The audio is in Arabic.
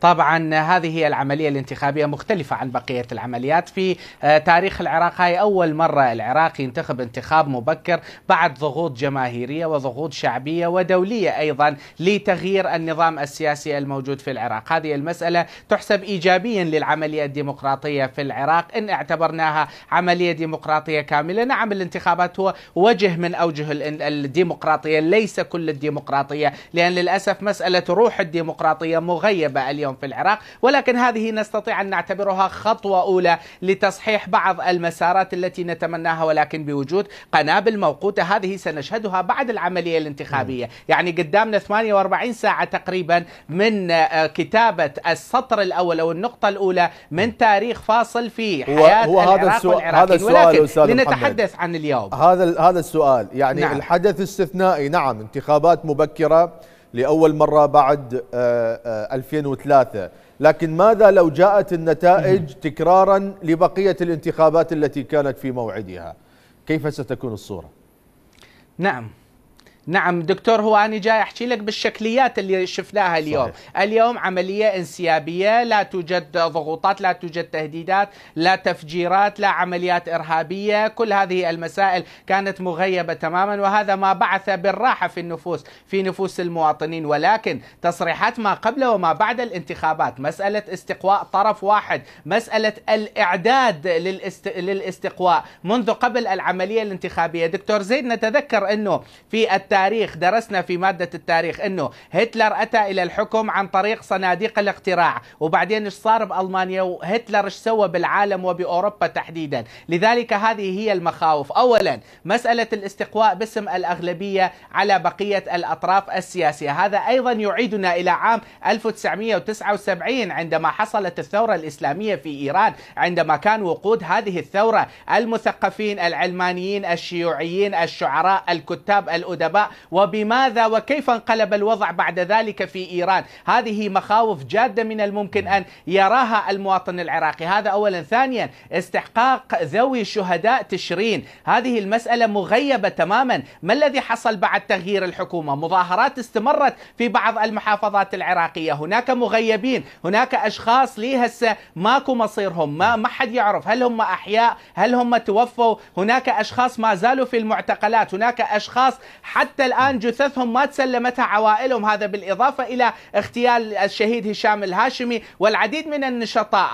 طبعا هذه هي العملية الانتخابية مختلفة عن بقية العمليات في آه، تاريخ العراق هاي أول مرة العراق ينتخب انتخاب مبكر بعد ضغوط جماهيرية وضغوط شعبية ودولية أيضا لتغيير النظام السياسي الموجود في العراق هذه المسألة تحسب إيجابيا للعملية الديمقراطية في العراق إن اعتبرناها عملية ديمقراطية كاملة نعم الانتخابات هو وجه من أوجه الديمقراطية ليس كل الديمقراطية لأن للأسف مسألة روح الديمقراطية مغيبة اليوم اليوم في العراق ولكن هذه نستطيع أن نعتبرها خطوة أولى لتصحيح بعض المسارات التي نتمناها ولكن بوجود قنابل موقوتة هذه سنشهدها بعد العملية الانتخابية نعم. يعني قدامنا 48 ساعة تقريبا من آه، كتابة السطر الأول أو النقطة الأولى من نعم. تاريخ فاصل في حياة هو العراق هذا السؤال هذا السؤال ولكن لنتحدث عن اليوم هذا هذا السؤال يعني نعم. الحدث استثنائي نعم انتخابات مبكرة لأول مرة بعد 2003 آه، آه، لكن ماذا لو جاءت النتائج تكرارا لبقية الانتخابات التي كانت في موعدها كيف ستكون الصورة؟ نعم نعم دكتور هو أنا جاي أحكي لك بالشكليات اللي شفناها اليوم صحيح. اليوم عملية انسيابية لا توجد ضغوطات لا توجد تهديدات لا تفجيرات لا عمليات إرهابية كل هذه المسائل كانت مغيبة تماما وهذا ما بعث بالراحة في النفوس في نفوس المواطنين ولكن تصريحات ما قبل وما بعد الانتخابات مسألة استقواء طرف واحد مسألة الإعداد للاست... للاستقواء منذ قبل العملية الانتخابية دكتور زيد نتذكر أنه في الت... التاريخ درسنا في مادة التاريخ أنه هتلر أتى إلى الحكم عن طريق صناديق الاقتراع وبعدين إيش صار بألمانيا وهتلر إيش سوى بالعالم وبأوروبا تحديدا لذلك هذه هي المخاوف أولا مسألة الاستقواء باسم الأغلبية على بقية الأطراف السياسية هذا أيضا يعيدنا إلى عام 1979 عندما حصلت الثورة الإسلامية في إيران عندما كان وقود هذه الثورة المثقفين العلمانيين الشيوعيين الشعراء الكتاب الأدباء وبماذا وكيف انقلب الوضع بعد ذلك في إيران هذه مخاوف جادة من الممكن أن يراها المواطن العراقي هذا أولا ثانيا استحقاق ذوي شهداء تشرين هذه المسألة مغيبة تماما ما الذي حصل بعد تغيير الحكومة مظاهرات استمرت في بعض المحافظات العراقية هناك مغيبين هناك أشخاص لي هسه ماكو مصيرهم ما, ما حد يعرف هل هم أحياء هل هم توفوا هناك أشخاص ما زالوا في المعتقلات هناك أشخاص حتى حتى الآن جثثهم ما تسلمتها عوائلهم هذا بالإضافة إلى اغتيال الشهيد هشام الهاشمي والعديد من النشطاء